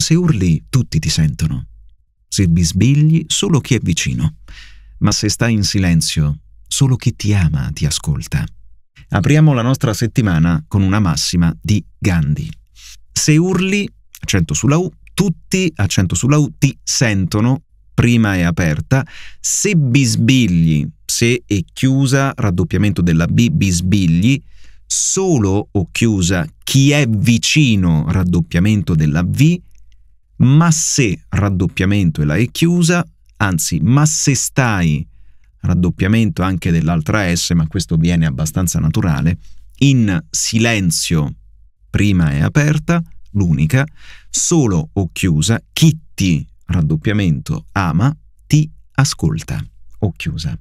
Se urli, tutti ti sentono. Se bisbigli, solo chi è vicino. Ma se stai in silenzio, solo chi ti ama ti ascolta. Apriamo la nostra settimana con una massima di Gandhi. Se urli, accento sulla U, tutti, accento sulla U, ti sentono, prima è aperta. Se bisbigli, se è chiusa, raddoppiamento della B, bisbigli, solo o chiusa, chi è vicino, raddoppiamento della V, ma se raddoppiamento e la E chiusa, anzi, ma se stai raddoppiamento anche dell'altra S, ma questo viene abbastanza naturale, in silenzio prima è aperta, l'unica, solo o chiusa, chi ti raddoppiamento ama, ti ascolta o chiusa.